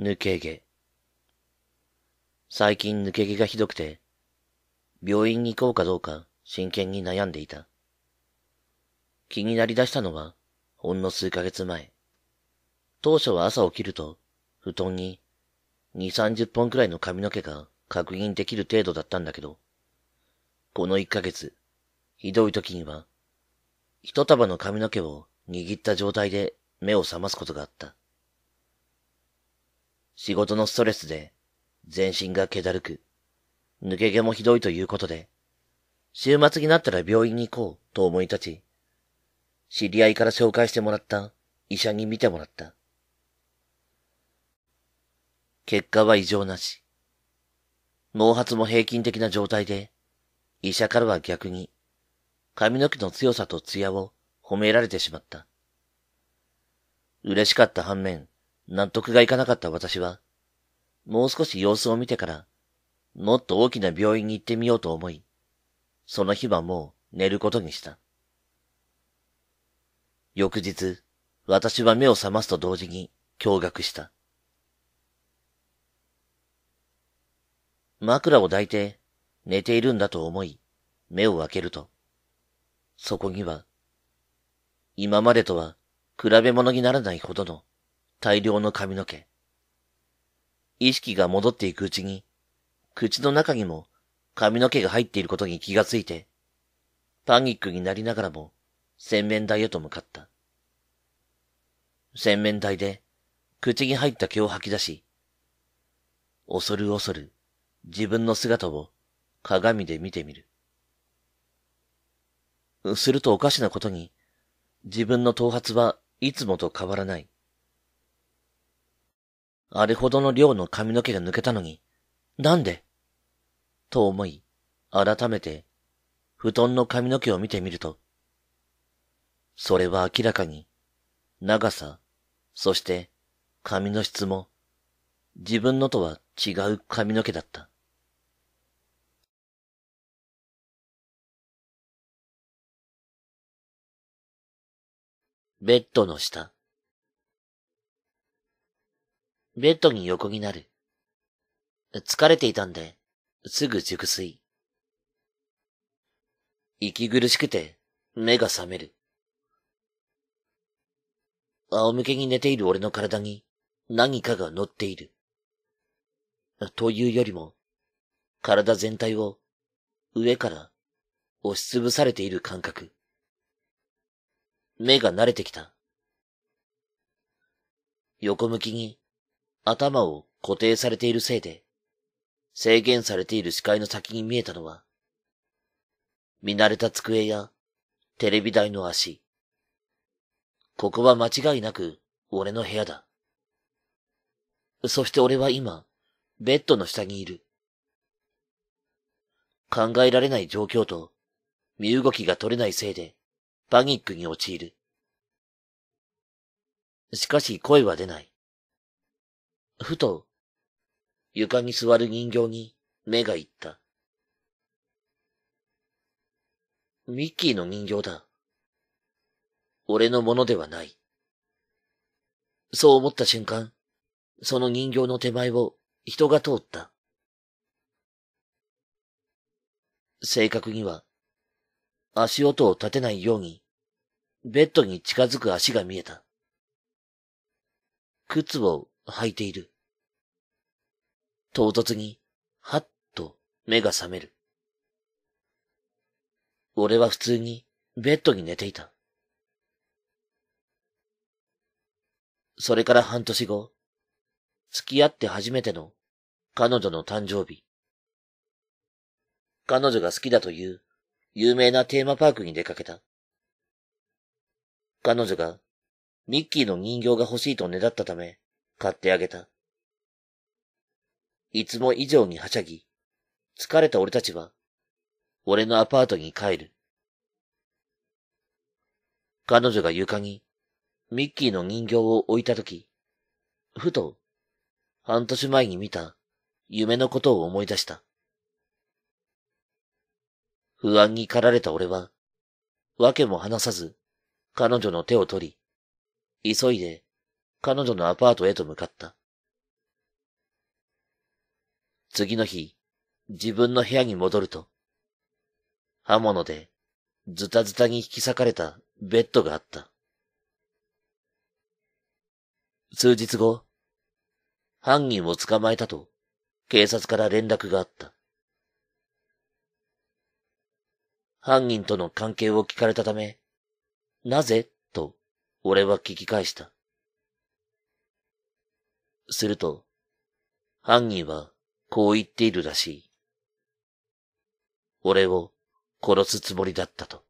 抜け毛。最近抜け毛がひどくて、病院に行こうかどうか真剣に悩んでいた。気になりだしたのは、ほんの数ヶ月前。当初は朝起きると、布団に、二三十本くらいの髪の毛が確認できる程度だったんだけど、この一ヶ月、ひどい時には、一束の髪の毛を握った状態で目を覚ますことがあった。仕事のストレスで、全身が気だるく、抜け毛もひどいということで、週末になったら病院に行こうと思い立ち、知り合いから紹介してもらった医者に見てもらった。結果は異常なし。毛髪も平均的な状態で、医者からは逆に、髪の毛の強さと艶を褒められてしまった。嬉しかった反面、納得がいかなかった私は、もう少し様子を見てから、もっと大きな病院に行ってみようと思い、その日はもう寝ることにした。翌日、私は目を覚ますと同時に驚愕した。枕を抱いて寝ているんだと思い、目を開けると、そこには、今までとは比べ物にならないほどの大量の髪の毛。意識が戻っていくうちに、口の中にも髪の毛が入っていることに気がついて、パニックになりながらも洗面台へと向かった。洗面台で口に入った毛を吐き出し、恐る恐る自分の姿を鏡で見てみる。するとおかしなことに、自分の頭髪はいつもと変わらない。あれほどの量の髪の毛が抜けたのに、なんでと思い、改めて、布団の髪の毛を見てみると、それは明らかに、長さ、そして髪の質も、自分のとは違う髪の毛だった。ベッドの下。ベッドに横になる。疲れていたんで、すぐ熟睡。息苦しくて、目が覚める。仰向けに寝ている俺の体に何かが乗っている。というよりも、体全体を上から押しつぶされている感覚。目が慣れてきた。横向きに頭を固定されているせいで、制限されている視界の先に見えたのは、見慣れた机やテレビ台の足。ここは間違いなく俺の部屋だ。そして俺は今、ベッドの下にいる。考えられない状況と、身動きが取れないせいで、パニックに陥る。しかし声は出ない。ふと、床に座る人形に目がいった。ミッキーの人形だ。俺のものではない。そう思った瞬間、その人形の手前を人が通った。正確には、足音を立てないように、ベッドに近づく足が見えた。靴を履いている。唐突に、はっと目が覚める。俺は普通にベッドに寝ていた。それから半年後、付き合って初めての彼女の誕生日。彼女が好きだという有名なテーマパークに出かけた。彼女がミッキーの人形が欲しいとねだったため買ってあげた。いつも以上にはしゃぎ、疲れた俺たちは、俺のアパートに帰る。彼女が床に、ミッキーの人形を置いたとき、ふと、半年前に見た、夢のことを思い出した。不安に駆られた俺は、わけも話さず、彼女の手を取り、急いで、彼女のアパートへと向かった。次の日、自分の部屋に戻ると、刃物でズタズタに引き裂かれたベッドがあった。数日後、犯人を捕まえたと警察から連絡があった。犯人との関係を聞かれたため、なぜと俺は聞き返した。すると、犯人はこう言っているらしい。俺を殺すつもりだったと。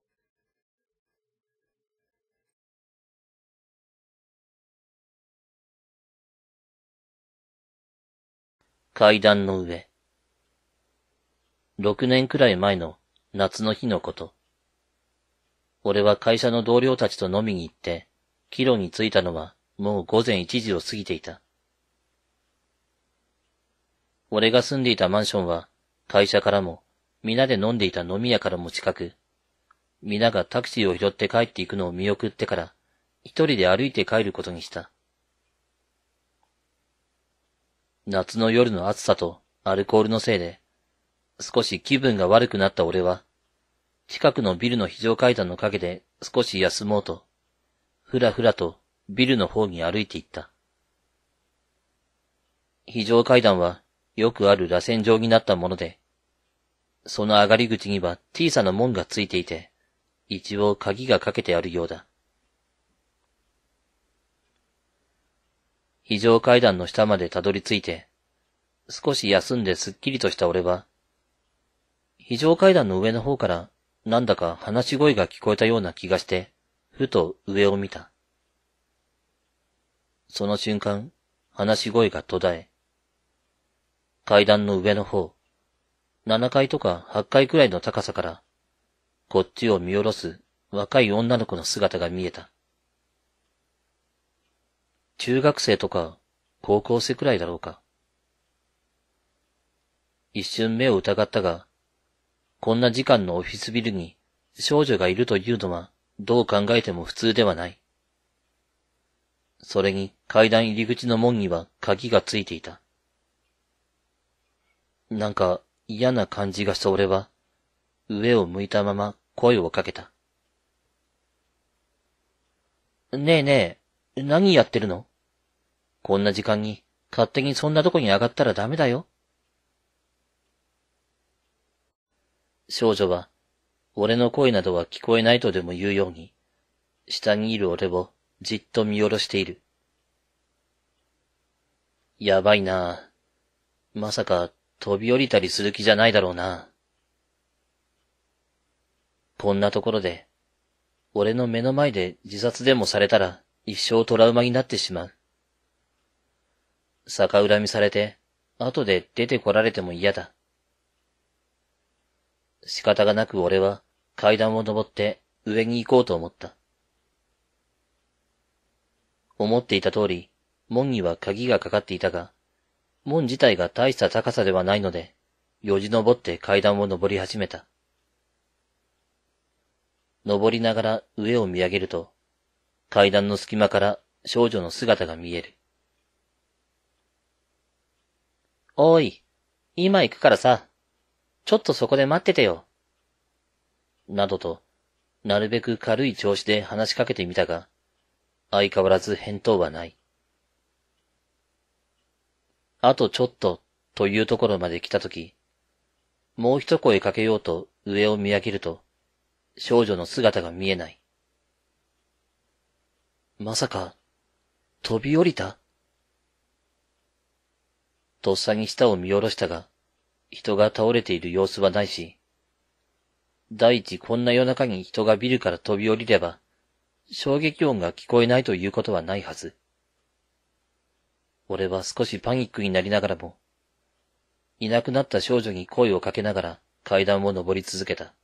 階段の上。六年くらい前の夏の日のこと。俺は会社の同僚たちと飲みに行って、帰路に着いたのはもう午前一時を過ぎていた。俺が住んでいたマンションは、会社からも、皆で飲んでいた飲み屋からも近く、皆がタクシーを拾って帰っていくのを見送ってから、一人で歩いて帰ることにした。夏の夜の暑さとアルコールのせいで、少し気分が悪くなった俺は、近くのビルの非常階段の陰で少し休もうと、ふらふらとビルの方に歩いていった。非常階段はよくある螺旋状になったもので、その上がり口には小さな門がついていて、一応鍵がかけてあるようだ。非常階段の下までたどり着いて、少し休んですっきりとした俺は、非常階段の上の方からなんだか話し声が聞こえたような気がして、ふと上を見た。その瞬間、話し声が途絶え、階段の上の方、7階とか8階くらいの高さから、こっちを見下ろす若い女の子の姿が見えた。中学生とか高校生くらいだろうか。一瞬目を疑ったが、こんな時間のオフィスビルに少女がいるというのはどう考えても普通ではない。それに階段入り口の門には鍵がついていた。なんか嫌な感じがした俺は、上を向いたまま声をかけた。ねえねえ、何やってるのこんな時間に勝手にそんなとこに上がったらダメだよ。少女は、俺の声などは聞こえないとでも言うように、下にいる俺をじっと見下ろしている。やばいなまさか飛び降りたりする気じゃないだろうな。こんなところで、俺の目の前で自殺でもされたら一生トラウマになってしまう。逆恨みされて、後で出てこられても嫌だ。仕方がなく俺は階段を登って上に行こうと思った。思っていた通り、門には鍵がかかっていたが、門自体が大した高さではないので、よじ登って階段を登り始めた。登りながら上を見上げると、階段の隙間から少女の姿が見える。おい、今行くからさ、ちょっとそこで待っててよ。などと、なるべく軽い調子で話しかけてみたが、相変わらず返答はない。あとちょっとというところまで来たとき、もう一声かけようと上を見上げると、少女の姿が見えない。まさか、飛び降りたとっさに下を見下ろしたが、人が倒れている様子はないし、第一こんな夜中に人がビルから飛び降りれば、衝撃音が聞こえないということはないはず。俺は少しパニックになりながらも、いなくなった少女に声をかけながら階段を登り続けた。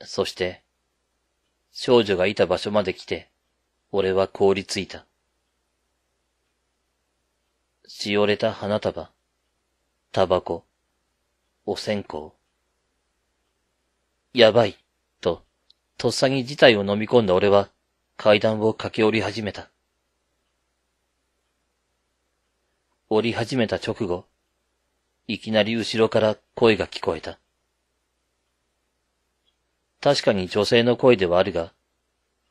そして、少女がいた場所まで来て、俺は凍りついた。しおれた花束、タバコ、お線香。やばい、と、とっさに事態を飲み込んだ俺は、階段を駆け下り始めた。降り始めた直後、いきなり後ろから声が聞こえた。確かに女性の声ではあるが、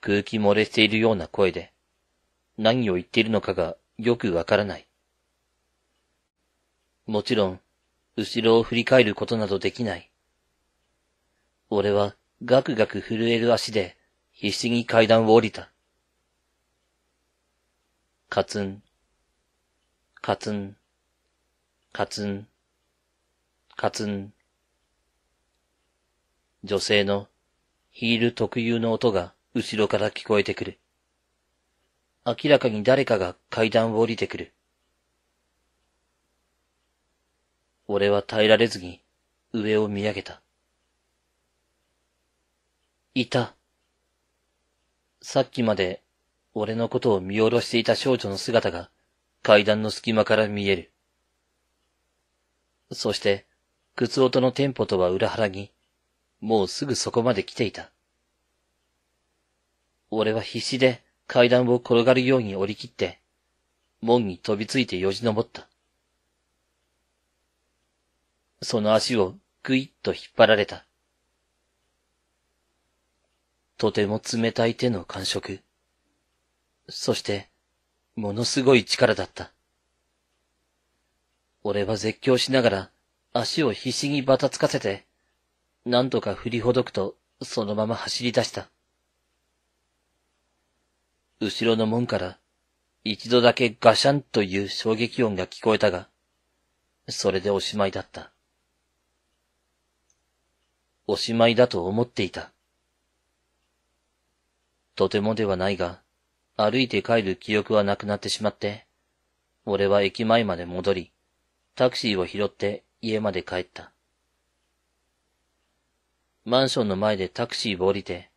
空気漏れしているような声で、何を言っているのかがよくわからない。もちろん、後ろを振り返ることなどできない。俺はガクガク震える足で必死に階段を降りた。カツンカツン、カツン、カツン。女性のヒール特有の音が後ろから聞こえてくる。明らかに誰かが階段を降りてくる。俺は耐えられずに上を見上げた。いた。さっきまで俺のことを見下ろしていた少女の姿が階段の隙間から見える。そして、靴音の店舗とは裏腹に、もうすぐそこまで来ていた。俺は必死で階段を転がるように折り切って、門に飛びついてよじ登った。その足をぐいっと引っ張られた。とても冷たい手の感触。そして、ものすごい力だった。俺は絶叫しながら足を必死にバタつかせて、何とか振りほどくとそのまま走り出した。後ろの門から一度だけガシャンという衝撃音が聞こえたが、それでおしまいだった。おしまいだと思っていた。とてもではないが、歩いて帰る記憶はなくなってしまって、俺は駅前まで戻り、タクシーを拾って家まで帰った。マンションの前でタクシーを降りて、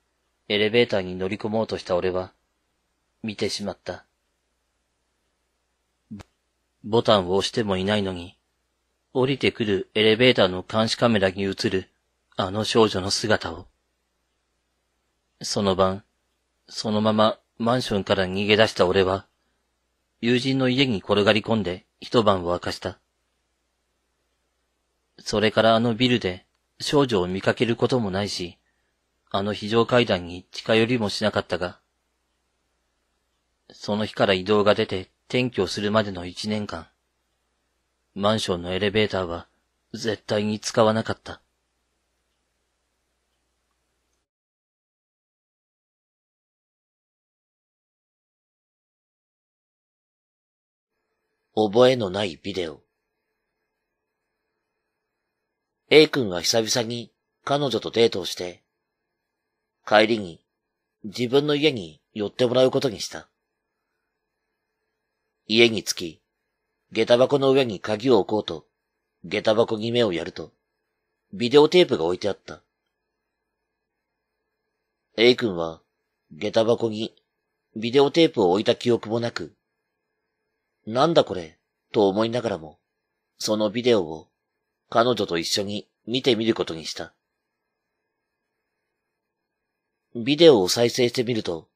エレベーターに乗り込もうとした俺は、見てしまった。ボタンを押してもいないのに、降りてくるエレベーターの監視カメラに映るあの少女の姿を。その晩、そのままマンションから逃げ出した俺は、友人の家に転がり込んで一晩を明かした。それからあのビルで少女を見かけることもないし、あの非常階段に近寄りもしなかったが、その日から移動が出て転居するまでの一年間、マンションのエレベーターは絶対に使わなかった。覚えのないビデオ。A 君は久々に彼女とデートをして、帰りに自分の家に寄ってもらうことにした。家に着き、下駄箱の上に鍵を置こうと、下駄箱に目をやると、ビデオテープが置いてあった。A 君は、下駄箱にビデオテープを置いた記憶もなく、なんだこれ、と思いながらも、そのビデオを彼女と一緒に見てみることにした。ビデオを再生してみると、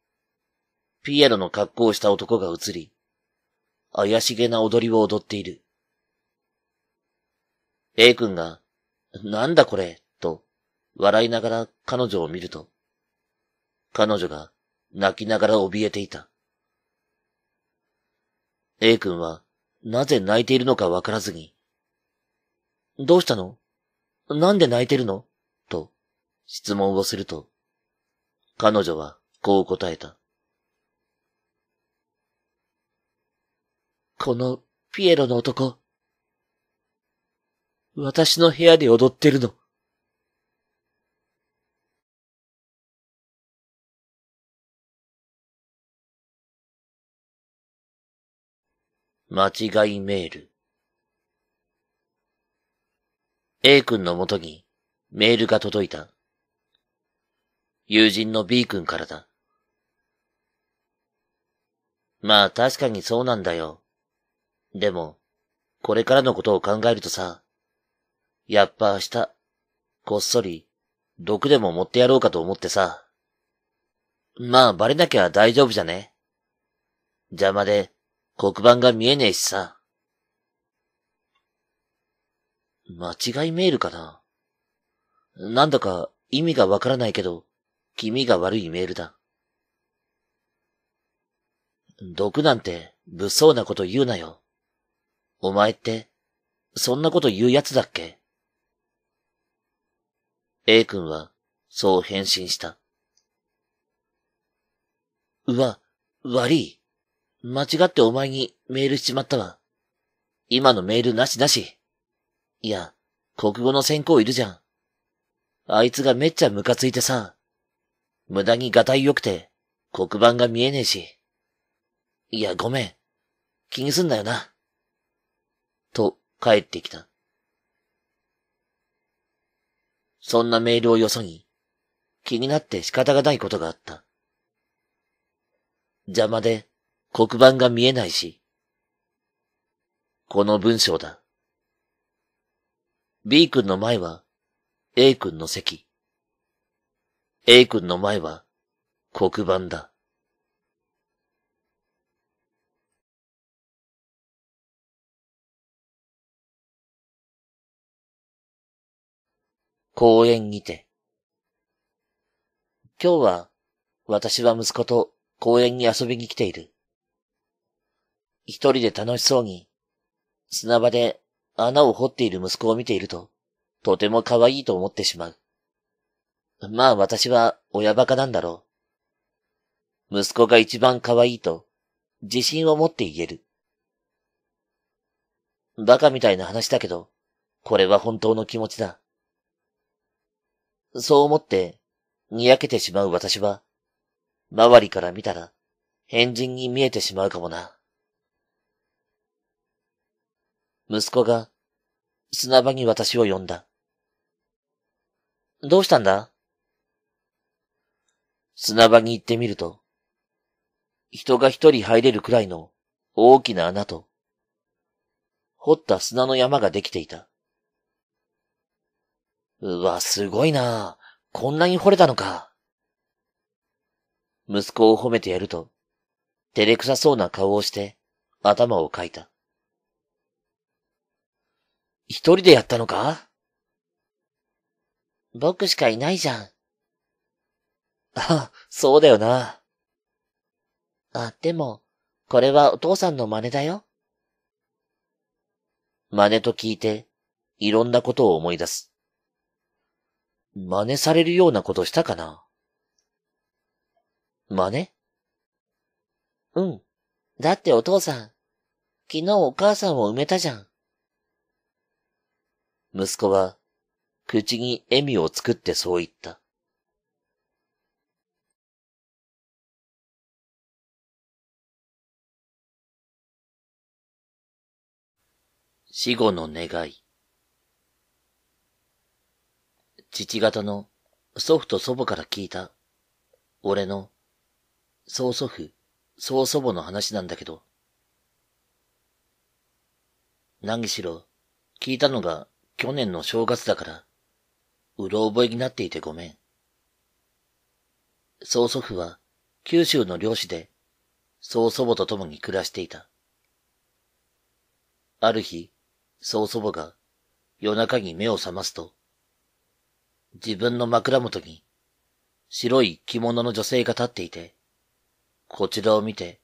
ピエロの格好をした男が映り、怪しげな踊りを踊っている。A 君が、なんだこれ、と笑いながら彼女を見ると、彼女が泣きながら怯えていた。A 君は、なぜ泣いているのかわからずに、どうしたのなんで泣いてるのと、質問をすると、彼女はこう答えた。このピエロの男、私の部屋で踊ってるの。間違いメール。A 君の元にメールが届いた。友人の B 君からだ。まあ確かにそうなんだよ。でも、これからのことを考えるとさ、やっぱ明日、こっそり、毒でも持ってやろうかと思ってさ。まあバレなきゃ大丈夫じゃね邪魔で、黒板が見えねえしさ。間違いメールかななんだか意味がわからないけど、気味が悪いメールだ。毒なんて物騒なこと言うなよ。お前って、そんなこと言うやつだっけ ?A 君は、そう返信した。うわ、悪い。間違ってお前にメールしちまったわ。今のメールなしなし。いや、国語の先行いるじゃん。あいつがめっちゃムカついてさ、無駄にガタイ良くて、黒板が見えねえし。いや、ごめん。気にすんなよな。と、帰ってきた。そんなメールをよそに、気になって仕方がないことがあった。邪魔で、黒板が見えないし、この文章だ。B 君の前は A 君の席。A 君の前は黒板だ。公園にて。今日は私は息子と公園に遊びに来ている。一人で楽しそうに、砂場で穴を掘っている息子を見ていると、とても可愛いと思ってしまう。まあ私は親バカなんだろう。息子が一番可愛いと、自信を持って言える。バカみたいな話だけど、これは本当の気持ちだ。そう思って、にやけてしまう私は、周りから見たら、変人に見えてしまうかもな。息子が、砂場に私を呼んだ。どうしたんだ砂場に行ってみると、人が一人入れるくらいの大きな穴と、掘った砂の山ができていた。うわ、すごいなこんなに掘れたのか。息子を褒めてやると、照れくさそうな顔をして頭をかいた。一人でやったのか僕しかいないじゃん。あ、そうだよな。あ、でも、これはお父さんの真似だよ。真似と聞いて、いろんなことを思い出す。真似されるようなことしたかな真似うん。だってお父さん、昨日お母さんを埋めたじゃん。息子は、口に笑みを作ってそう言った。死後の願い。父方の祖父と祖母から聞いた、俺の、曽祖父、曽祖母の話なんだけど、何しろ、聞いたのが去年の正月だから、うろ覚えになっていてごめん。曽祖父は九州の漁師で、曽祖母と共に暮らしていた。ある日、曽祖母が夜中に目を覚ますと、自分の枕元に白い着物の女性が立っていて、こちらを見て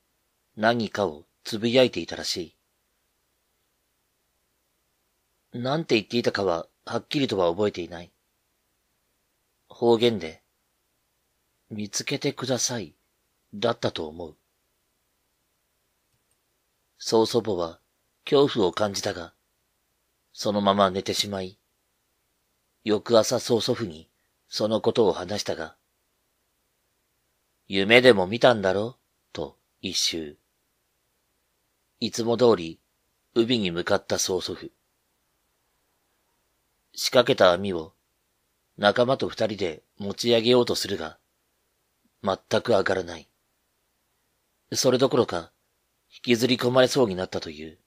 何かをつぶやいていたらしい。何て言っていたかは、はっきりとは覚えていない。方言で、見つけてください、だったと思う。曾祖母は恐怖を感じたが、そのまま寝てしまい、翌朝曾祖父にそのことを話したが、夢でも見たんだろと一周。いつも通り、海に向かった曽祖父。仕掛けた網を仲間と二人で持ち上げようとするが、全く上がらない。それどころか、引きずり込まれそうになったという。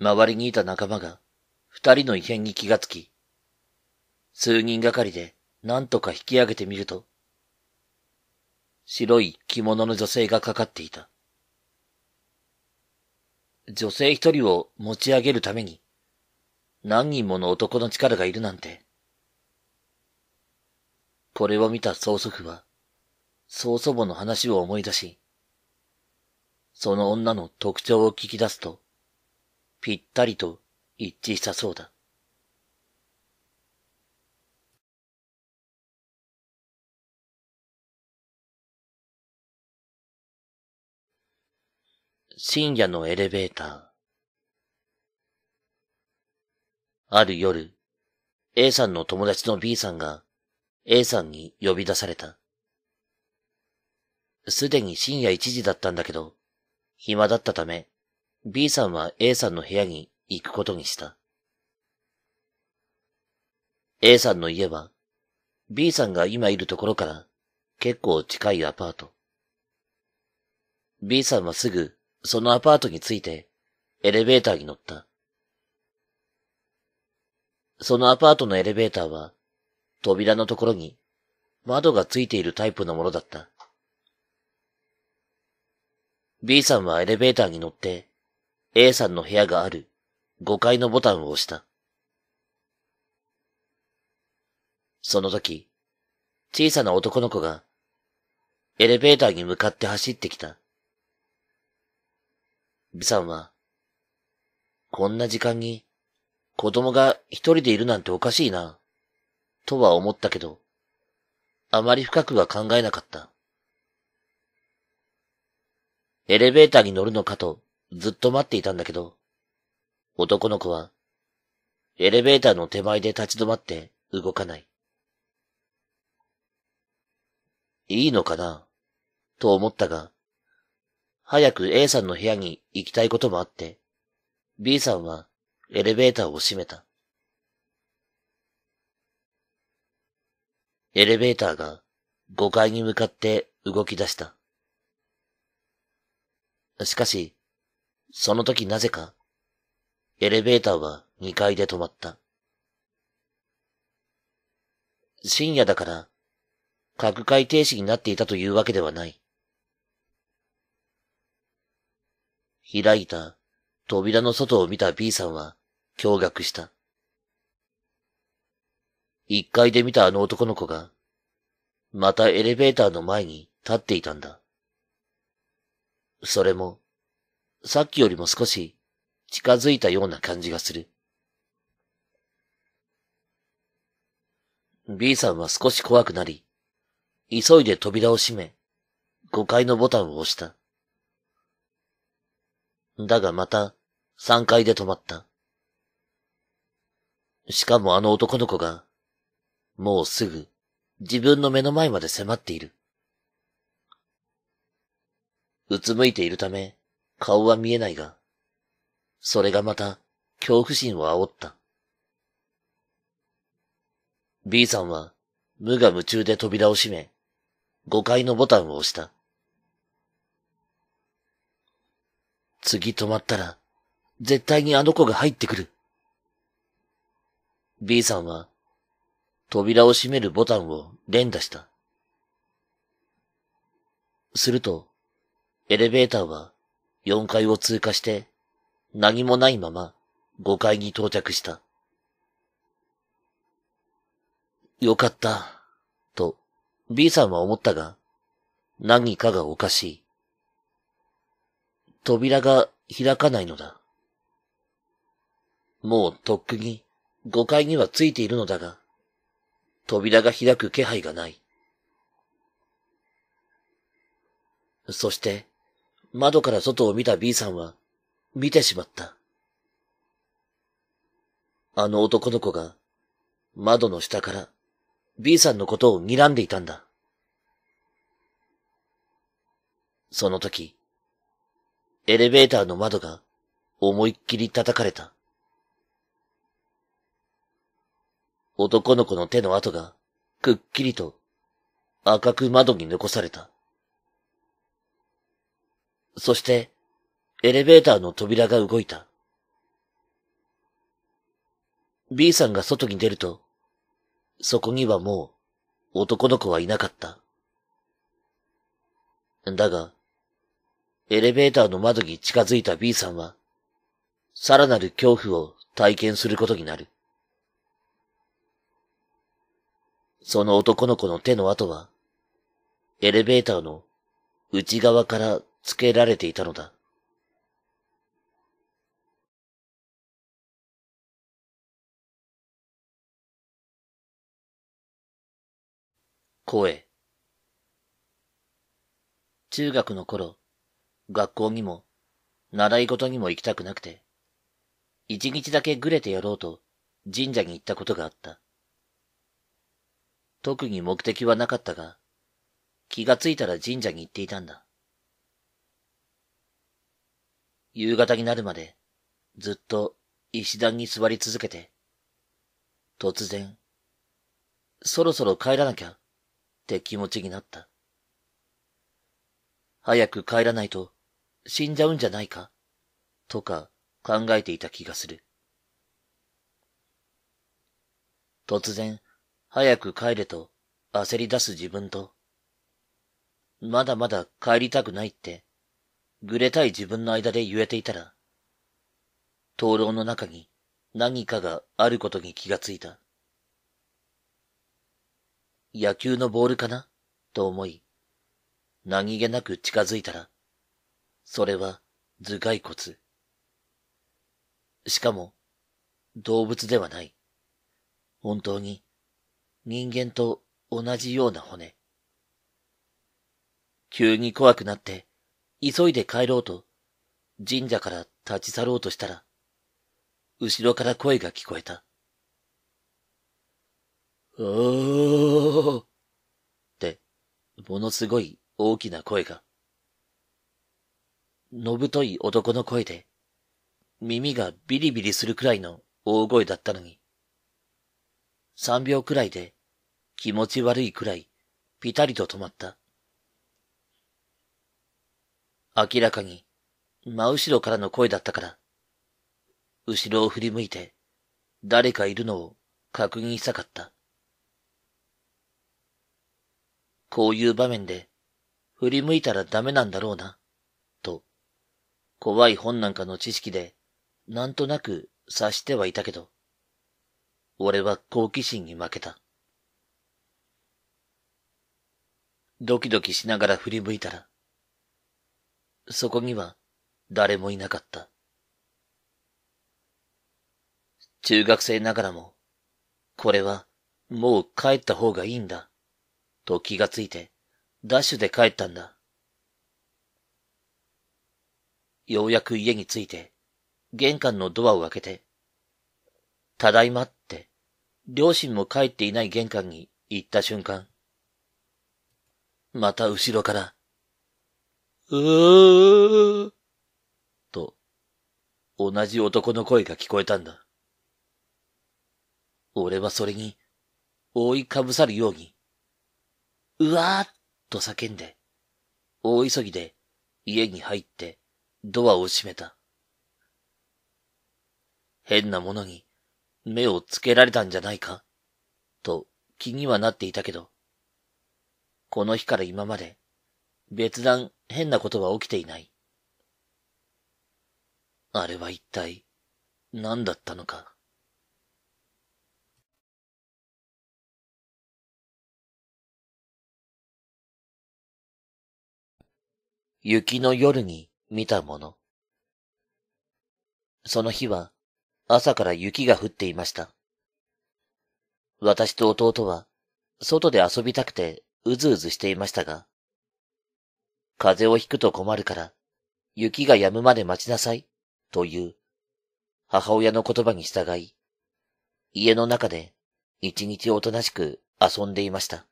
周りにいた仲間が、二人の異変に気がつき、数人がかりで何とか引き上げてみると、白い着物の女性がかかっていた。女性一人を持ち上げるために、何人もの男の力がいるなんて。これを見た曽祖父は、曽祖母の話を思い出し、その女の特徴を聞き出すと、ぴったりと一致したそうだ。深夜のエレベーター。ある夜、A さんの友達の B さんが A さんに呼び出された。すでに深夜1時だったんだけど、暇だったため、B さんは A さんの部屋に行くことにした。A さんの家は、B さんが今いるところから結構近いアパート。B さんはすぐそのアパートについてエレベーターに乗った。そのアパートのエレベーターは、扉のところに窓がついているタイプのものだった。B さんはエレベーターに乗って、A さんの部屋がある5階のボタンを押した。その時、小さな男の子が、エレベーターに向かって走ってきた。B さんは、こんな時間に、子供が一人でいるなんておかしいな、とは思ったけど、あまり深くは考えなかった。エレベーターに乗るのかとずっと待っていたんだけど、男の子は、エレベーターの手前で立ち止まって動かない。いいのかなと思ったが、早く A さんの部屋に行きたいこともあって、B さんはエレベーターを閉めた。エレベーターが5階に向かって動き出した。しかし、その時なぜか、エレベーターは2階で止まった。深夜だから、各界停止になっていたというわけではない。開いた扉の外を見た B さんは、驚愕した。一階で見たあの男の子が、またエレベーターの前に立っていたんだ。それも、さっきよりも少し近づいたような感じがする。B さんは少し怖くなり、急いで扉を閉め、5階のボタンを押した。だがまた3階で止まった。しかもあの男の子が、もうすぐ自分の目の前まで迫っている。うつむいているため、顔は見えないが、それがまた恐怖心を煽った。B さんは無我夢中で扉を閉め、5階のボタンを押した。次止まったら、絶対にあの子が入ってくる。B さんは、扉を閉めるボタンを連打した。すると、エレベーターは4階を通過して、何もないまま5階に到着した。よかった、と B さんは思ったが、何かがおかしい。扉が開かないのだ。もうとっくに5階にはついているのだが、扉が開く気配がない。そして、窓から外を見た B さんは、見てしまった。あの男の子が、窓の下から、B さんのことを睨んでいたんだ。その時、エレベーターの窓が思いっきり叩かれた。男の子の手の跡が、くっきりと、赤く窓に残された。そして、エレベーターの扉が動いた。B さんが外に出ると、そこにはもう男の子はいなかった。だが、エレベーターの窓に近づいた B さんは、さらなる恐怖を体験することになる。その男の子の手の跡は、エレベーターの内側からつけられていたのだ。声。中学の頃、学校にも、習い事にも行きたくなくて、一日だけぐれてやろうと神社に行ったことがあった。特に目的はなかったが、気がついたら神社に行っていたんだ。夕方になるまで、ずっと石段に座り続けて、突然、そろそろ帰らなきゃって気持ちになった。早く帰らないと死んじゃうんじゃないかとか考えていた気がする。突然、早く帰れと焦り出す自分と、まだまだ帰りたくないって、ぐれたい自分の間で言えていたら、灯籠の中に何かがあることに気がついた。野球のボールかなと思い、何気なく近づいたら、それは頭蓋骨。しかも、動物ではない。本当に、人間と同じような骨。急に怖くなって、急いで帰ろうと、神社から立ち去ろうとしたら、後ろから声が聞こえた。おーって、ものすごい大きな声が。のぶとい男の声で、耳がビリビリするくらいの大声だったのに、三秒くらいで気持ち悪いくらい、ぴたりと止まった。明らかに、真後ろからの声だったから、後ろを振り向いて、誰かいるのを確認したかった。こういう場面で、振り向いたらダメなんだろうな、と、怖い本なんかの知識で、なんとなく察してはいたけど、俺は好奇心に負けた。ドキドキしながら振り向いたら、そこには誰もいなかった。中学生ながらも、これはもう帰った方がいいんだ、と気がついて、ダッシュで帰ったんだ。ようやく家に着いて、玄関のドアを開けて、ただいまって、両親も帰っていない玄関に行った瞬間、また後ろから、うー、と、同じ男の声が聞こえたんだ。俺はそれに、覆いかぶさるように、うわーっと叫んで、大急ぎで家に入ってドアを閉めた。変なものに目をつけられたんじゃないかと気にはなっていたけど、この日から今まで、別段変なことは起きていない。あれは一体、何だったのか。雪の夜に見たもの。その日は朝から雪が降っていました。私と弟は外で遊びたくてうずうずしていましたが、風邪をひくと困るから、雪が止むまで待ちなさい、という、母親の言葉に従い、家の中で一日おとなしく遊んでいました。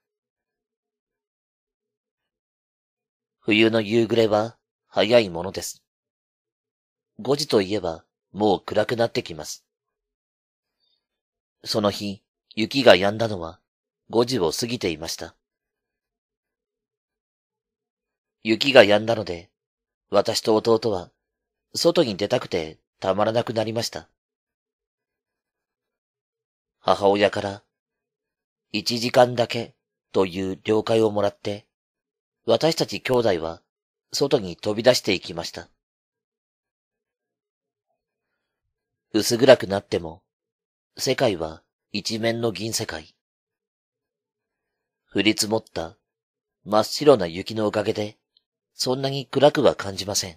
冬の夕暮れは早いものです。5時といえばもう暗くなってきます。その日、雪が止んだのは5時を過ぎていました。雪が止んだので、私と弟は、外に出たくてたまらなくなりました。母親から、一時間だけという了解をもらって、私たち兄弟は外に飛び出していきました。薄暗くなっても、世界は一面の銀世界。降り積もった真っ白な雪のおかげで、そんなに暗くは感じません。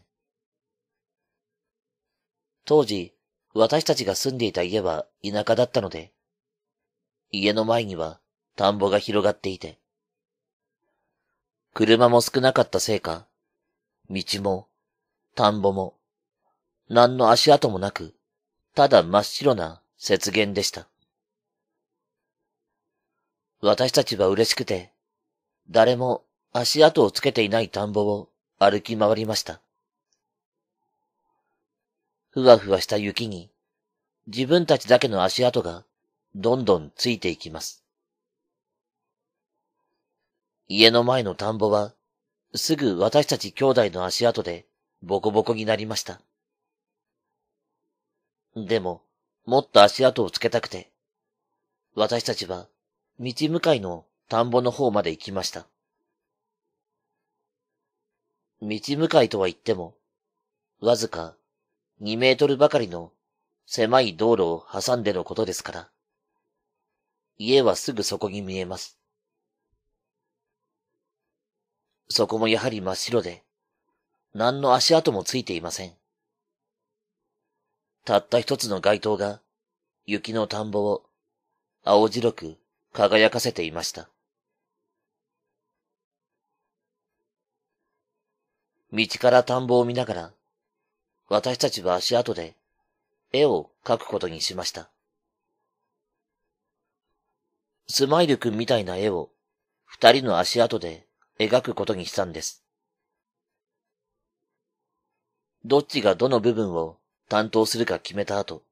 当時、私たちが住んでいた家は田舎だったので、家の前には田んぼが広がっていて、車も少なかったせいか、道も、田んぼも、何の足跡もなく、ただ真っ白な雪原でした。私たちは嬉しくて、誰も足跡をつけていない田んぼを歩き回りました。ふわふわした雪に、自分たちだけの足跡が、どんどんついていきます。家の前の田んぼは、すぐ私たち兄弟の足跡で、ボコボコになりました。でも、もっと足跡をつけたくて、私たちは、道向かいの田んぼの方まで行きました。道向かいとは言っても、わずか2メートルばかりの狭い道路を挟んでのことですから。家はすぐそこに見えます。そこもやはり真っ白で、何の足跡もついていません。たった一つの街灯が、雪の田んぼを青白く輝かせていました。道から田んぼを見ながら、私たちは足跡で絵を描くことにしました。スマイル君みたいな絵を二人の足跡で描くことにしたんです。どっちがどの部分を担当するか決めた後、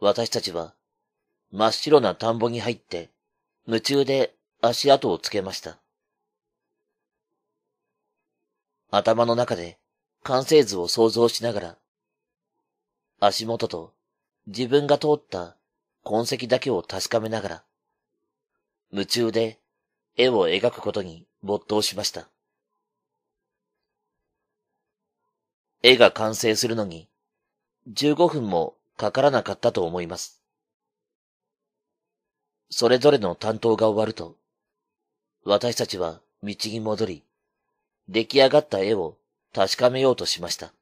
私たちは真っ白な田んぼに入って夢中で足跡をつけました。頭の中で完成図を想像しながら、足元と自分が通った痕跡だけを確かめながら、夢中で絵を描くことに没頭しました。絵が完成するのに15分もかからなかったと思います。それぞれの担当が終わると、私たちは道に戻り、出来上がった絵を確かめようとしました。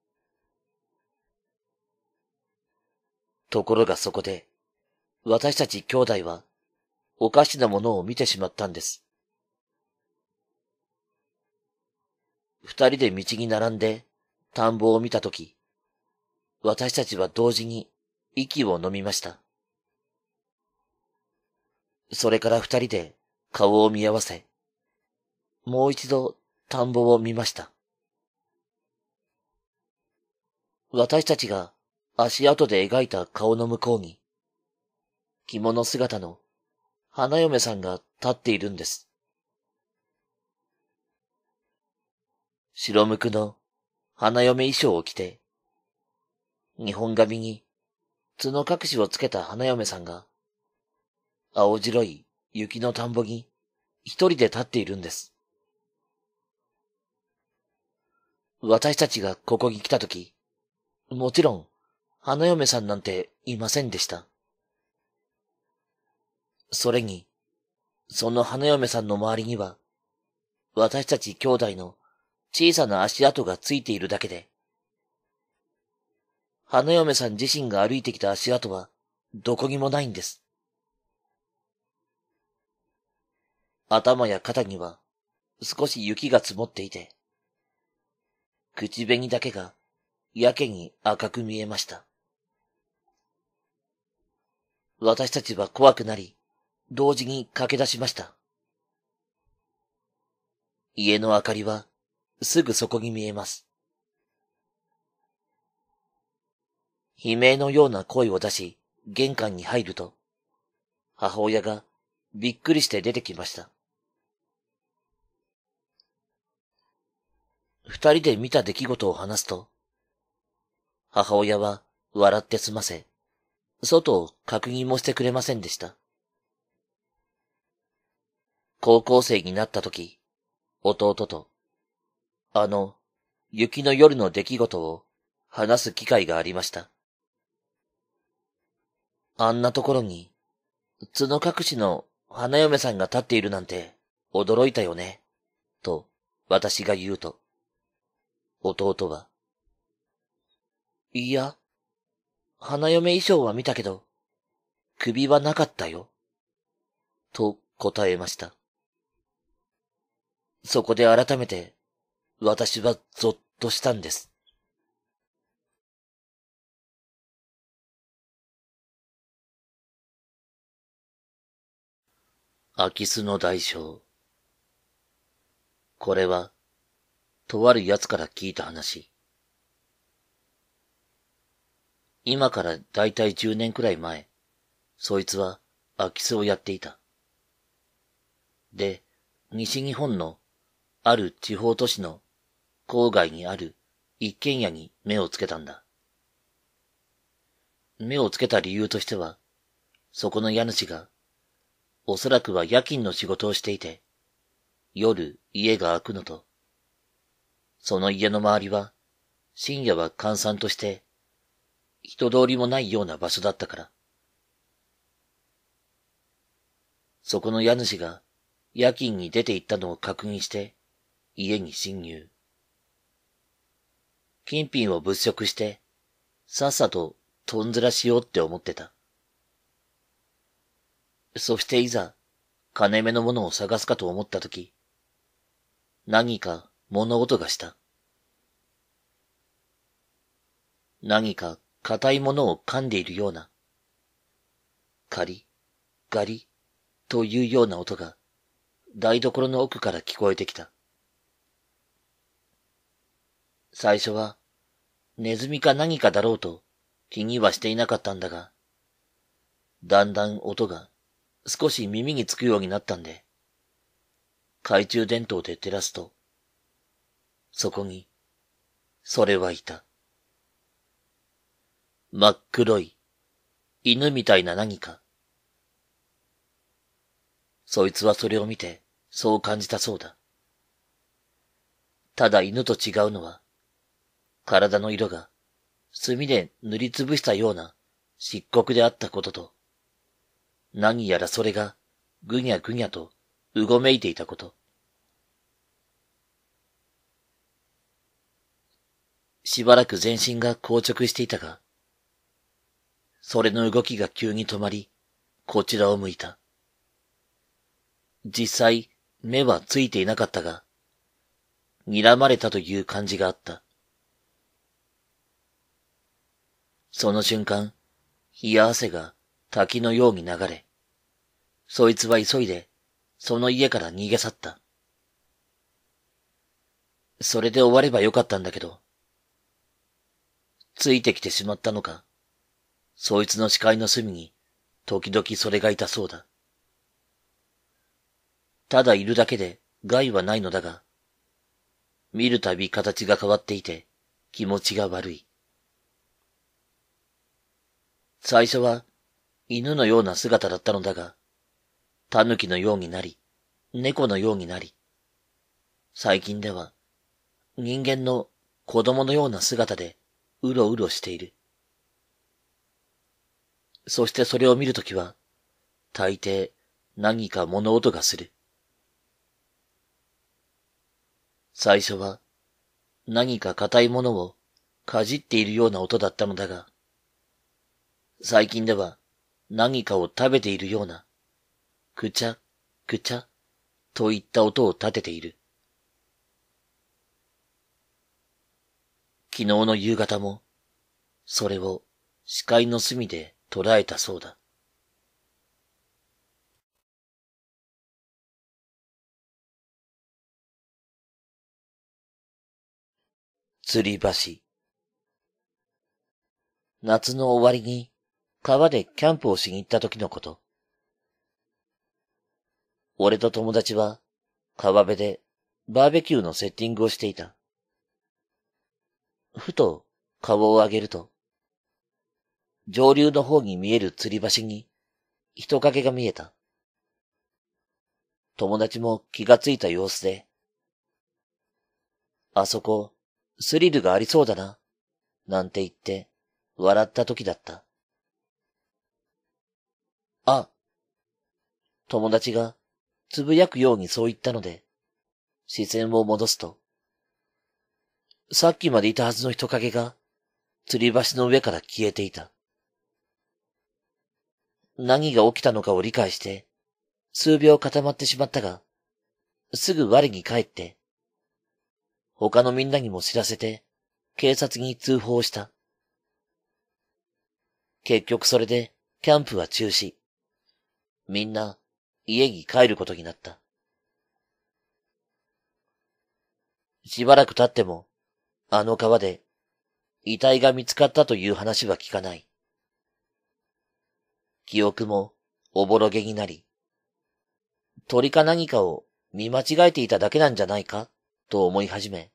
ところがそこで、私たち兄弟は、おかしなものを見てしまったんです。二人で道に並んで、田んぼを見たとき、私たちは同時に息を飲みました。それから二人で顔を見合わせ、もう一度田んぼを見ました。私たちが足跡で描いた顔の向こうに、着物姿の花嫁さんが立っているんです。白むくの花嫁衣装を着て、日本髪に角隠しをつけた花嫁さんが、青白い雪の田んぼに一人で立っているんです。私たちがここに来たとき、もちろん、花嫁さんなんていませんでした。それに、その花嫁さんの周りには、私たち兄弟の小さな足跡がついているだけで、花嫁さん自身が歩いてきた足跡は、どこにもないんです。頭や肩には、少し雪が積もっていて、口紅だけが、やけに赤く見えました。私たちは怖くなり、同時に駆け出しました。家の明かりは、すぐそこに見えます。悲鳴のような声を出し、玄関に入ると、母親がびっくりして出てきました。二人で見た出来事を話すと、母親は笑って済ませ、外を確認もしてくれませんでした。高校生になった時、弟と、あの、雪の夜の出来事を話す機会がありました。あんなところに、角隠しの花嫁さんが立っているなんて驚いたよね、と私が言うと、弟は。いや、花嫁衣装は見たけど、首はなかったよ。と答えました。そこで改めて、私はぞっとしたんです。空き巣の代償。これは、とある奴から聞いた話。今からだいたい10年くらい前、そいつは空き巣をやっていた。で、西日本のある地方都市の郊外にある一軒家に目をつけたんだ。目をつけた理由としては、そこの家主が、おそらくは夜勤の仕事をしていて、夜家が開くのと、その家の周りは、深夜は閑散として、人通りもないような場所だったから。そこの家主が夜勤に出て行ったのを確認して、家に侵入。金品を物色して、さっさととんずらしようって思ってた。そしていざ、金目のものを探すかと思ったとき、何か物音がした。何か硬いものを噛んでいるような、カリ、ガリ、というような音が、台所の奥から聞こえてきた。最初は、ネズミか何かだろうと気にはしていなかったんだが、だんだん音が少し耳につくようになったんで、懐中電灯で照らすと、そこに、それはいた。真っ黒い、犬みたいな何か。そいつはそれを見て、そう感じたそうだ。ただ犬と違うのは、体の色が墨で塗りつぶしたような漆黒であったことと、何やらそれがぐにゃぐにゃとうごめいていたこと。しばらく全身が硬直していたが、それの動きが急に止まり、こちらを向いた。実際、目はついていなかったが、睨まれたという感じがあった。その瞬間、冷や汗が滝のように流れ、そいつは急いで、その家から逃げ去った。それで終わればよかったんだけど、ついてきてしまったのか。そいつの視界の隅に、時々それがいたそうだ。ただいるだけで害はないのだが、見るたび形が変わっていて気持ちが悪い。最初は犬のような姿だったのだが、キのようになり、猫のようになり、最近では人間の子供のような姿でうろうろしている。そしてそれを見るときは、大抵何か物音がする。最初は何か硬いものをかじっているような音だったのだが、最近では何かを食べているような、くちゃ、くちゃ、といった音を立てている。昨日の夕方も、それを視界の隅で捉えたそうだ。釣り橋。夏の終わりに川でキャンプをしに行った時のこと。俺と友達は川辺でバーベキューのセッティングをしていた。ふと顔を上げると、上流の方に見える吊り橋に人影が見えた。友達も気がついた様子で、あそこ、スリルがありそうだな、なんて言って笑った時だった。あ、友達がつぶやくようにそう言ったので、視線を戻すと、さっきまでいたはずの人影が、吊り橋の上から消えていた。何が起きたのかを理解して、数秒固まってしまったが、すぐ我に帰って、他のみんなにも知らせて、警察に通報した。結局それで、キャンプは中止。みんな、家に帰ることになった。しばらく経っても、あの川で遺体が見つかったという話は聞かない。記憶もおぼろげになり、鳥か何かを見間違えていただけなんじゃないかと思い始め、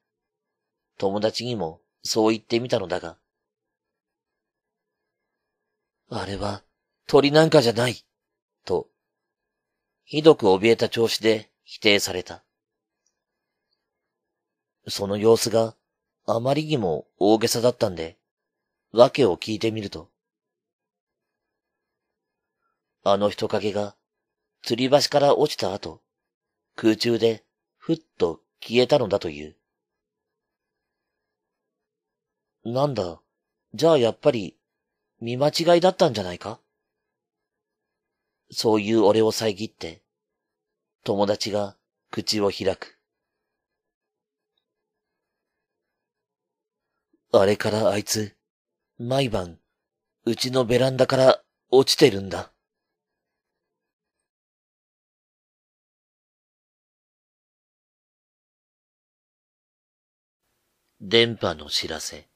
友達にもそう言ってみたのだが、あれは鳥なんかじゃない、と、ひどく怯えた調子で否定された。その様子があまりにも大げさだったんで、訳を聞いてみると、あの人影が、吊り橋から落ちた後、空中でふっと消えたのだという。なんだ、じゃあやっぱり、見間違いだったんじゃないかそういう俺を遮って、友達が口を開く。あれからあいつ、毎晩、うちのベランダから落ちてるんだ。電波の知らせ。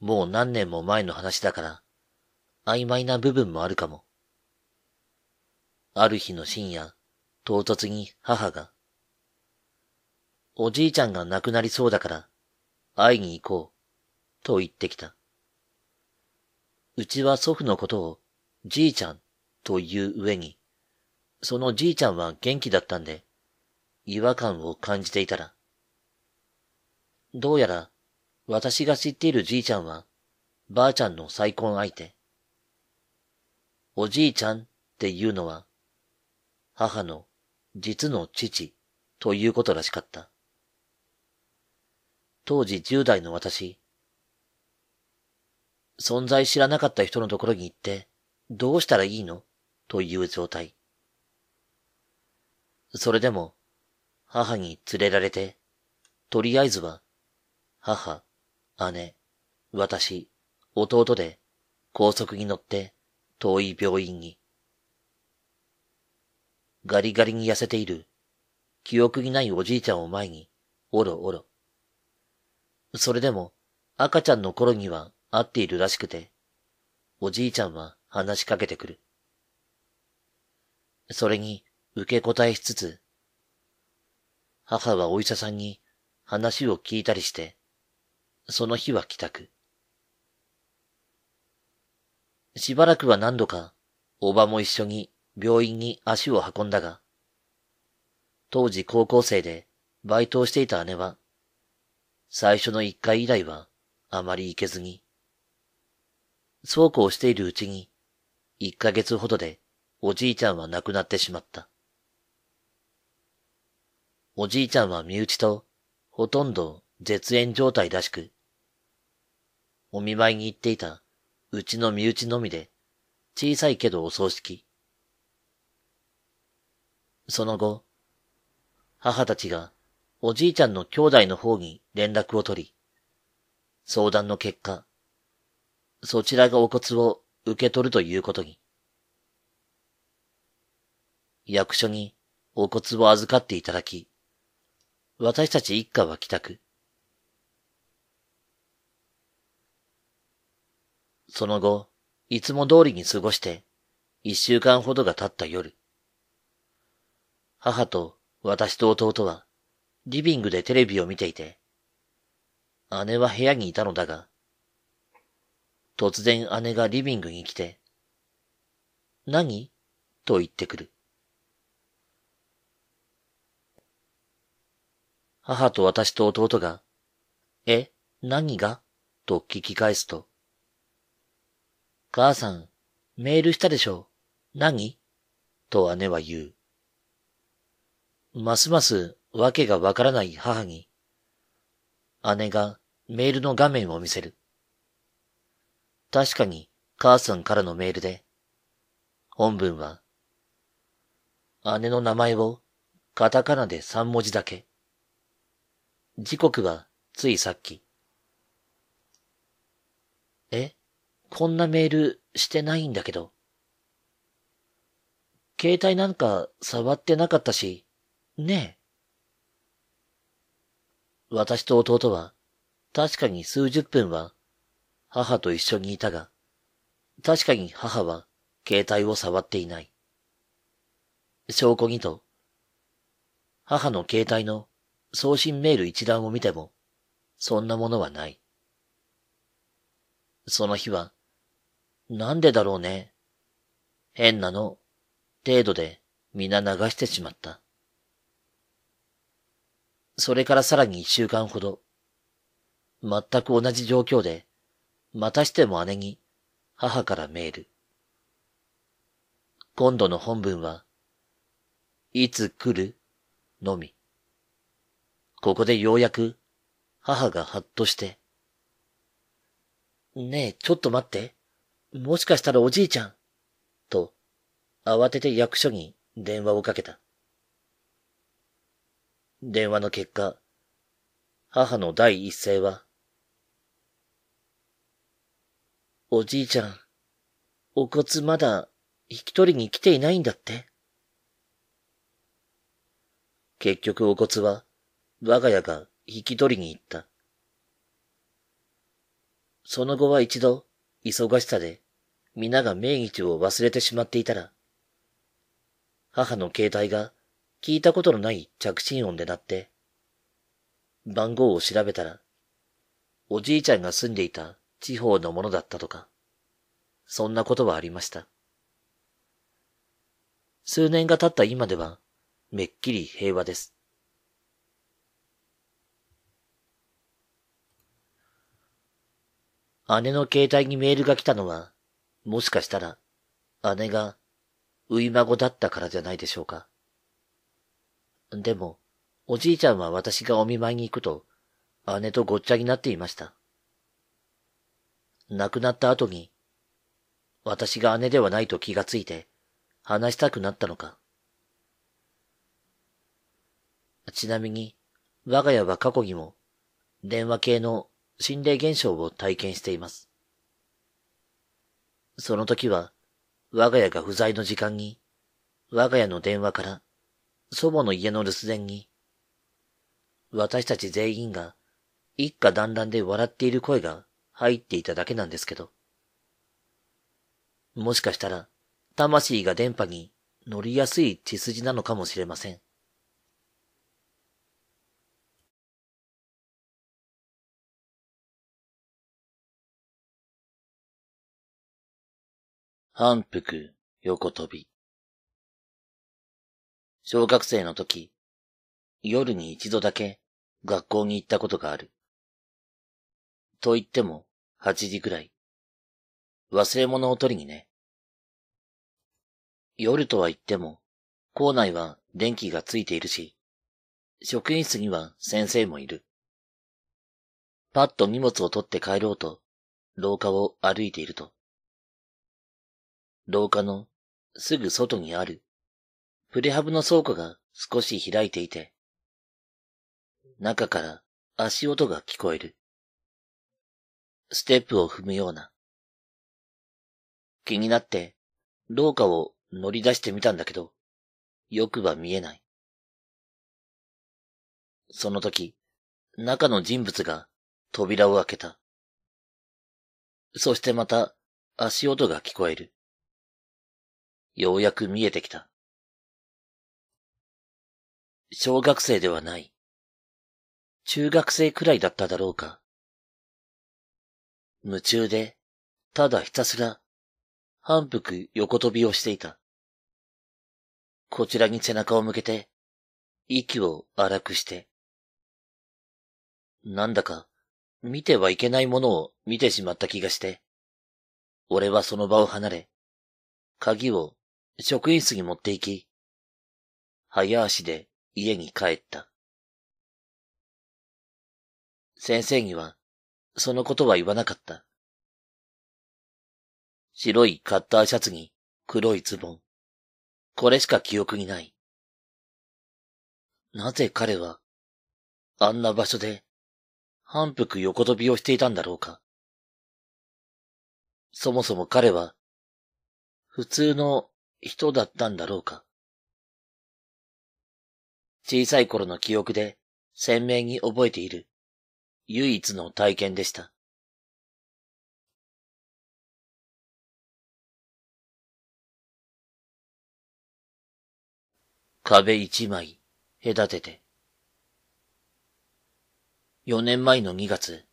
もう何年も前の話だから、曖昧な部分もあるかも。ある日の深夜、唐突に母が、おじいちゃんが亡くなりそうだから、会いに行こう、と言ってきた。うちは祖父のことを、じいちゃんという上に、そのじいちゃんは元気だったんで、違和感を感じていたら。どうやら、私が知っているじいちゃんは、ばあちゃんの再婚相手。おじいちゃんっていうのは、母の実の父ということらしかった。当時10代の私。存在知らなかった人のところに行って、どうしたらいいのという状態。それでも、母に連れられて、とりあえずは、母、姉、私、弟で、高速に乗って、遠い病院に。ガリガリに痩せている、記憶にないおじいちゃんを前に、おろおろ。それでも、赤ちゃんの頃には会っているらしくて、おじいちゃんは話しかけてくる。それに受け答えしつつ、母はお医者さんに話を聞いたりして、その日は帰宅。しばらくは何度か、おばも一緒に病院に足を運んだが、当時高校生でバイトをしていた姉は最初の一回以来は、あまり行けずに。そうこうしているうちに、一ヶ月ほどで、おじいちゃんは亡くなってしまった。おじいちゃんは身内と、ほとんど絶縁状態らしく、お見舞いに行っていた、うちの身内のみで、小さいけどお葬式。その後、母たちがおじいちゃんの兄弟の方に連絡を取り、相談の結果、そちらがお骨を受け取るということに。役所にお骨を預かっていただき、私たち一家は帰宅。その後、いつも通りに過ごして、一週間ほどが経った夜。母と私と弟は、リビングでテレビを見ていて、姉は部屋にいたのだが、突然姉がリビングに来て、何と言ってくる。母と私と弟が、え、何がと聞き返すと、母さん、メールしたでしょ何と姉は言う。ますますわけがわからない母に、姉がメールの画面を見せる。確かに母さんからのメールで、本文は、姉の名前をカタカナで三文字だけ。時刻はついさっき。え、こんなメールしてないんだけど。携帯なんか触ってなかったし、ねえ。私と弟は、確かに数十分は、母と一緒にいたが、確かに母は、携帯を触っていない。証拠にと、母の携帯の送信メール一覧を見ても、そんなものはない。その日は、なんでだろうね。変なの、程度で皆流してしまった。それからさらに一週間ほど、全く同じ状況で、またしても姉に、母からメール。今度の本文は、いつ来るのみ。ここでようやく、母がはっとして。ねえ、ちょっと待って。もしかしたらおじいちゃん。と、慌てて役所に電話をかけた。電話の結果、母の第一声は、おじいちゃん、お骨まだ引き取りに来ていないんだって結局お骨は我が家が引き取りに行った。その後は一度忙しさで皆が命日を忘れてしまっていたら、母の携帯が聞いたことのない着信音で鳴って、番号を調べたら、おじいちゃんが住んでいた地方のものだったとか、そんなことはありました。数年が経った今では、めっきり平和です。姉の携帯にメールが来たのは、もしかしたら、姉が、うい孫だったからじゃないでしょうか。でも、おじいちゃんは私がお見舞いに行くと、姉とごっちゃになっていました。亡くなった後に、私が姉ではないと気がついて、話したくなったのか。ちなみに、我が家は過去にも、電話系の心霊現象を体験しています。その時は、我が家が不在の時間に、我が家の電話から、祖母の家の留守電に、私たち全員が一家団らんで笑っている声が入っていただけなんですけど。もしかしたら、魂が電波に乗りやすい血筋なのかもしれません。反復横飛び。小学生の時、夜に一度だけ学校に行ったことがある。と言っても、八時くらい。忘れ物を取りにね。夜とは言っても、校内は電気がついているし、職員室には先生もいる。パッと荷物を取って帰ろうと、廊下を歩いていると。廊下のすぐ外にあるプレハブの倉庫が少し開いていて、中から足音が聞こえる。ステップを踏むような。気になって廊下を乗り出してみたんだけど、よくは見えない。その時、中の人物が扉を開けた。そしてまた足音が聞こえる。ようやく見えてきた。小学生ではない。中学生くらいだっただろうか。夢中で、ただひたすら、反復横跳びをしていた。こちらに背中を向けて、息を荒くして。なんだか、見てはいけないものを見てしまった気がして、俺はその場を離れ、鍵を職員室に持って行き、早足で家に帰った。先生には、そのことは言わなかった。白いカッターシャツに黒いズボン。これしか記憶にない。なぜ彼は、あんな場所で、反復横飛びをしていたんだろうか。そもそも彼は、普通の人だったんだろうか。小さい頃の記憶で鮮明に覚えている唯一の体験でした。壁一枚隔てて。4年前の2月、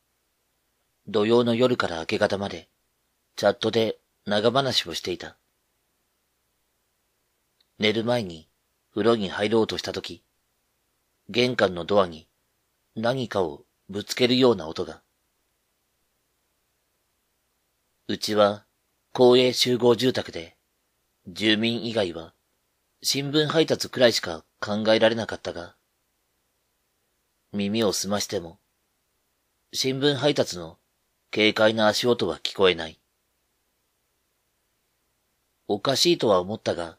土曜の夜から明け方まで、チャットで長話をしていた。寝る前に風呂に入ろうとしたとき、玄関のドアに何かをぶつけるような音が。うちは公営集合住宅で、住民以外は新聞配達くらいしか考えられなかったが、耳を澄ましても、新聞配達の軽快な足音は聞こえない。おかしいとは思ったが、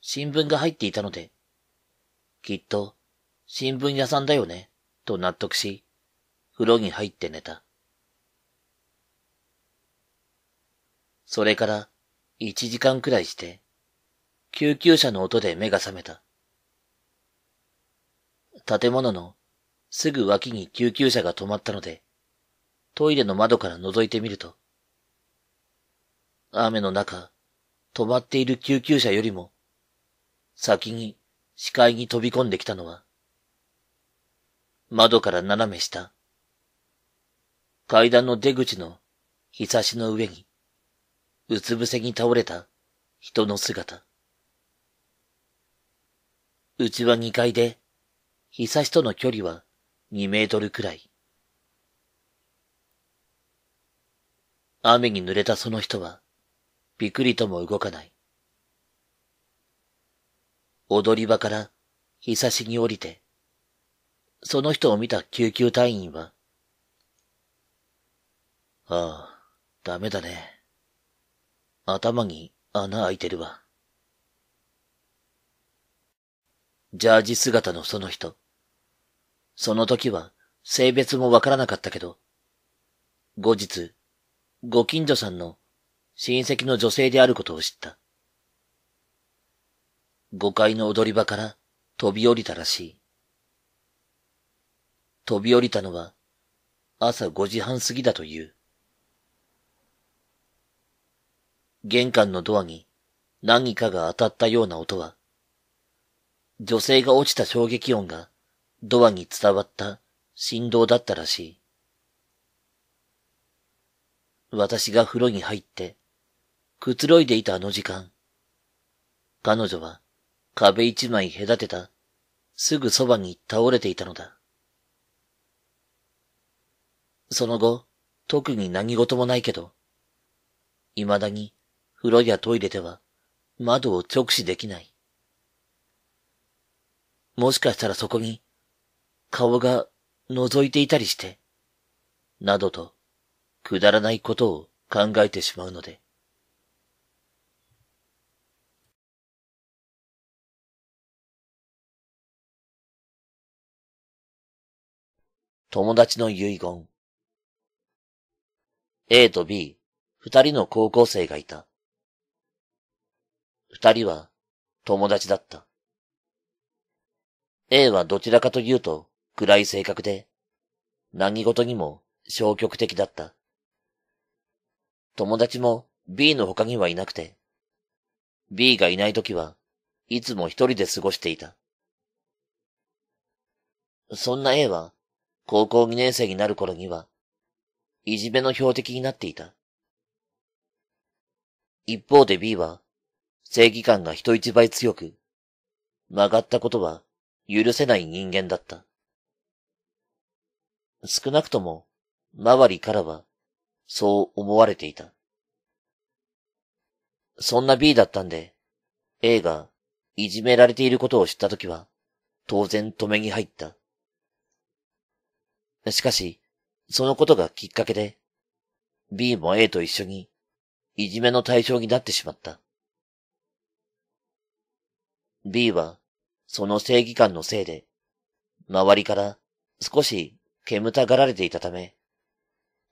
新聞が入っていたので、きっと新聞屋さんだよね、と納得し、風呂に入って寝た。それから一時間くらいして、救急車の音で目が覚めた。建物のすぐ脇に救急車が止まったので、トイレの窓から覗いてみると、雨の中、止まっている救急車よりも、先に視界に飛び込んできたのは、窓から斜め下。階段の出口の日差しの上に、うつ伏せに倒れた人の姿。うちは二階で、日差しとの距離は二メートルくらい。雨に濡れたその人は、ぴくりとも動かない。踊り場から日差しに降りて、その人を見た救急隊員は、ああ、ダメだね。頭に穴開いてるわ。ジャージ姿のその人。その時は性別もわからなかったけど、後日、ご近所さんの親戚の女性であることを知った。5階の踊り場から飛び降りたらしい。飛び降りたのは朝5時半過ぎだという。玄関のドアに何かが当たったような音は、女性が落ちた衝撃音がドアに伝わった振動だったらしい。私が風呂に入って、くつろいでいたあの時間、彼女は壁一枚隔てたすぐそばに倒れていたのだ。その後、特に何事もないけど、未だに風呂やトイレでは窓を直視できない。もしかしたらそこに顔が覗いていたりして、などとくだらないことを考えてしまうので。友達の遺言。A と B、二人の高校生がいた。二人は友達だった。A はどちらかというと暗い性格で、何事にも消極的だった。友達も B の他にはいなくて、B がいない時はいつも一人で過ごしていた。そんな A は高校2年生になる頃にはいじめの標的になっていた。一方で B は、正義感が人一倍強く、曲がったことは許せない人間だった。少なくとも、周りからは、そう思われていた。そんな B だったんで、A がいじめられていることを知ったときは、当然止めに入った。しかし、そのことがきっかけで、B も A と一緒に、いじめの対象になってしまった。B は、その正義感のせいで、周りから少し煙たがられていたため、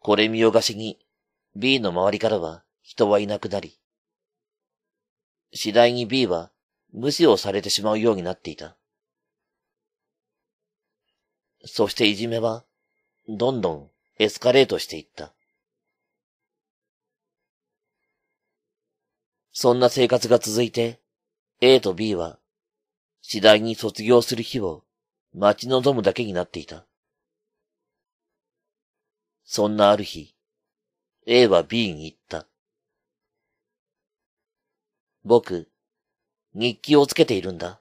これ見よがしに B の周りからは人はいなくなり、次第に B は無視をされてしまうようになっていた。そしていじめはどんどんエスカレートしていった。そんな生活が続いて、A と B は、次第に卒業する日を待ち望むだけになっていた。そんなある日、A は B に言った。僕、日記をつけているんだ。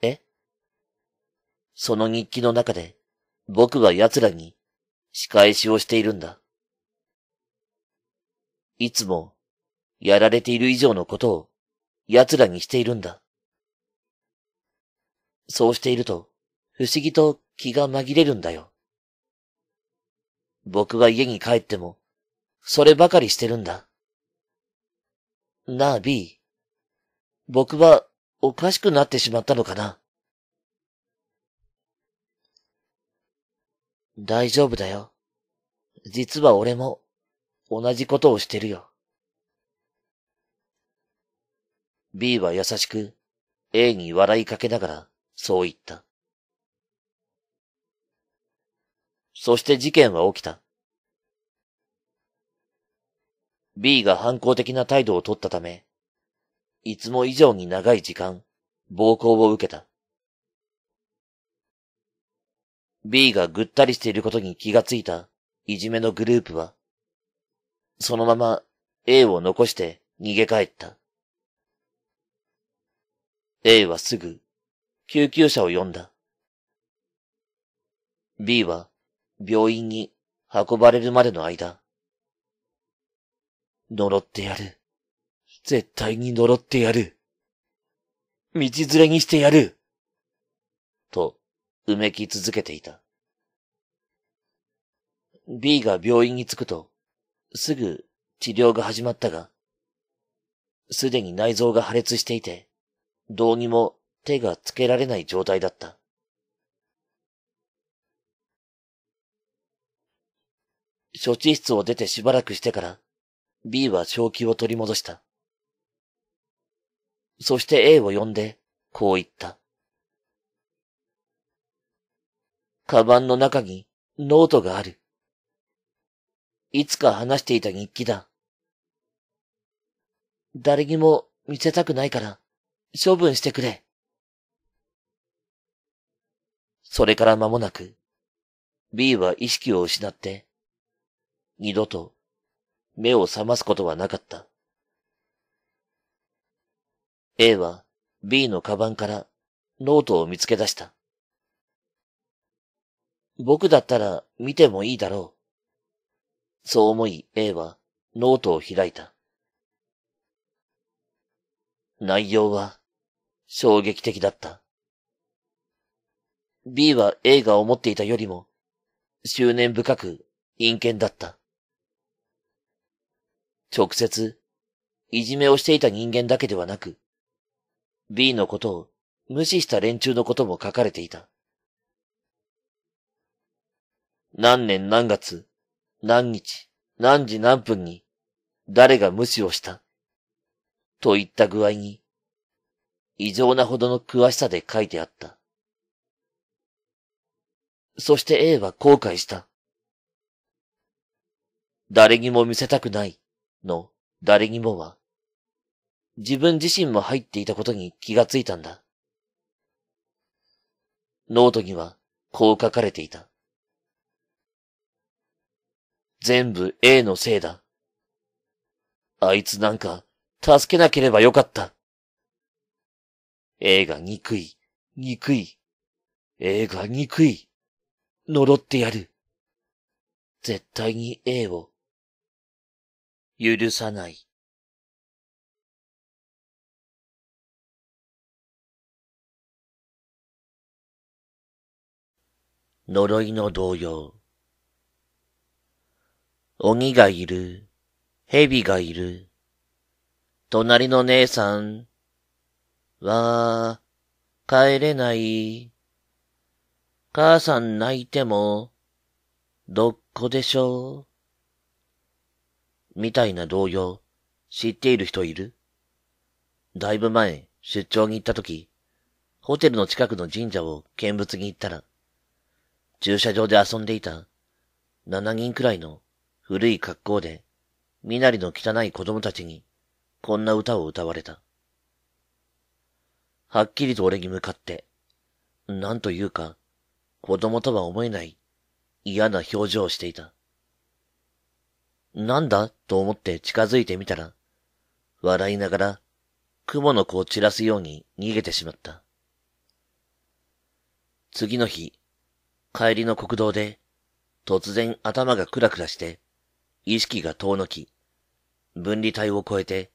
えその日記の中で、僕が奴らに仕返しをしているんだ。いつもやられている以上のことを奴らにしているんだ。そうしていると不思議と気が紛れるんだよ。僕は家に帰ってもそればかりしてるんだ。なあ、B。僕はおかしくなってしまったのかな大丈夫だよ。実は俺も同じことをしてるよ。B は優しく A に笑いかけながらそう言った。そして事件は起きた。B が反抗的な態度を取ったため、いつも以上に長い時間、暴行を受けた。B がぐったりしていることに気がついた、いじめのグループは、そのまま A を残して逃げ帰った。A はすぐ、救急車を呼んだ。B は、病院に運ばれるまでの間、呪ってやる。絶対に呪ってやる。道連れにしてやる。と、うめき続けていた。B が病院に着くと、すぐ治療が始まったが、すでに内臓が破裂していて、どうにも手がつけられない状態だった。処置室を出てしばらくしてから、B は正気を取り戻した。そして A を呼んで、こう言った。カバンの中にノートがある。いつか話していた日記だ。誰にも見せたくないから、処分してくれ。それから間もなく、B は意識を失って、二度と目を覚ますことはなかった。A は B のカバンからノートを見つけ出した。僕だったら見てもいいだろう。そう思い A はノートを開いた。内容は衝撃的だった。B は A が思っていたよりも執念深く陰険だった。直接、いじめをしていた人間だけではなく、B のことを無視した連中のことも書かれていた。何年何月、何日、何時何分に、誰が無視をした。といった具合に、異常なほどの詳しさで書いてあった。そして A は後悔した。誰にも見せたくないの誰にもは、自分自身も入っていたことに気がついたんだ。ノートにはこう書かれていた。全部 A のせいだ。あいつなんか、助けなければよかった。A が憎い、憎い。A が憎い。呪ってやる。絶対に A を。許さない。呪いの動揺。鬼がいる。蛇がいる。隣の姉さん。は、帰れない。母さん泣いても、どっこでしょう。みたいな動揺、知っている人いるだいぶ前、出張に行った時、ホテルの近くの神社を見物に行ったら、駐車場で遊んでいた、7人くらいの古い格好で、身なりの汚い子供たちに、こんな歌を歌われた。はっきりと俺に向かって、なんというか、子供とは思えない嫌な表情をしていた。なんだと思って近づいてみたら、笑いながら、雲の子を散らすように逃げてしまった。次の日、帰りの国道で、突然頭がクラクラして、意識が遠のき、分離帯を越えて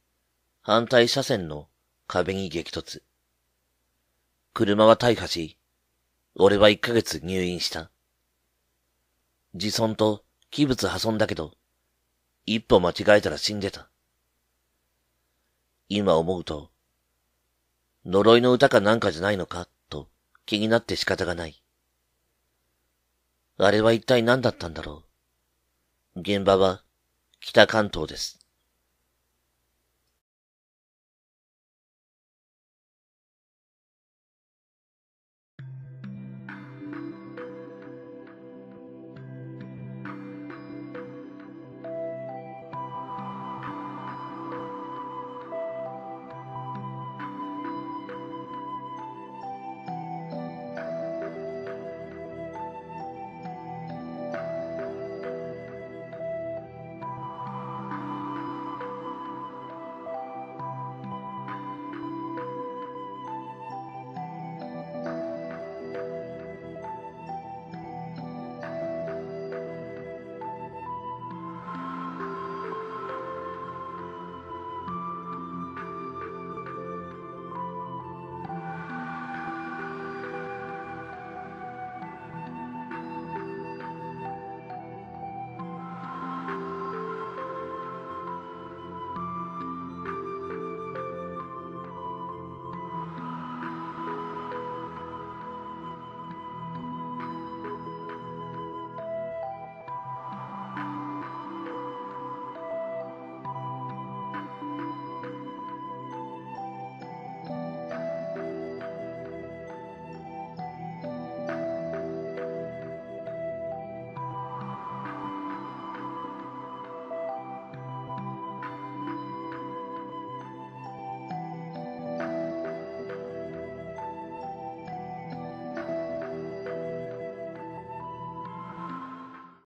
反対車線の壁に激突。車は大破し、俺は一ヶ月入院した。自損と器物破損だけど、一歩間違えたら死んでた。今思うと、呪いの歌かなんかじゃないのか、と気になって仕方がない。あれは一体何だったんだろう。現場は北関東です。